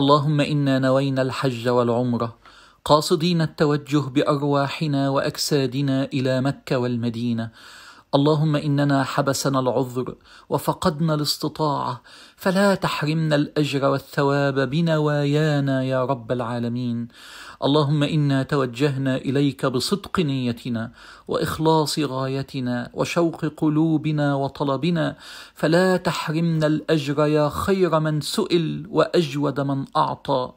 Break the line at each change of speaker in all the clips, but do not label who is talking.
اللهم انا نوينا الحج والعمره قاصدين التوجه بارواحنا واجسادنا الى مكه والمدينه اللهم اننا حبسنا العذر وفقدنا الاستطاعه فلا تحرمنا الاجر والثواب بنوايانا يا رب العالمين اللهم انا توجهنا اليك بصدق نيتنا واخلاص غايتنا وشوق قلوبنا وطلبنا فلا تحرمنا الاجر يا خير من سئل واجود من اعطى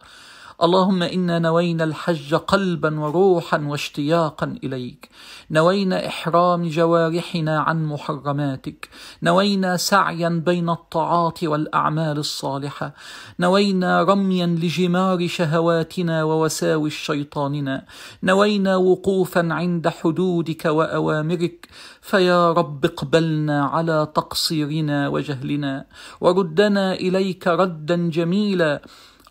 اللهم انا نوينا الحج قلبا وروحا واشتياقا اليك نوينا احرام جوارحنا عن محرماتك نوينا سعيا بين الطاعات والاعمال الصالحه نوينا رميا لجمار شهواتنا ووساوس شيطاننا نوينا وقوفا عند حدودك واوامرك فيا رب اقبلنا على تقصيرنا وجهلنا وردنا اليك ردا جميلا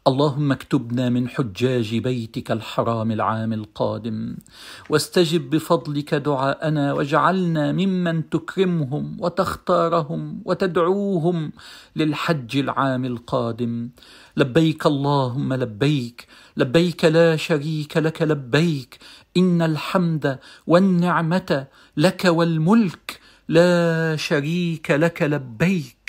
اللهم اكتبنا من حجاج بيتك الحرام العام القادم واستجب بفضلك دعاءنا واجعلنا ممن تكرمهم وتختارهم وتدعوهم للحج العام القادم لبيك اللهم لبيك لبيك لا شريك لك لبيك ان الحمد والنعمه لك والملك لا شريك لك لبيك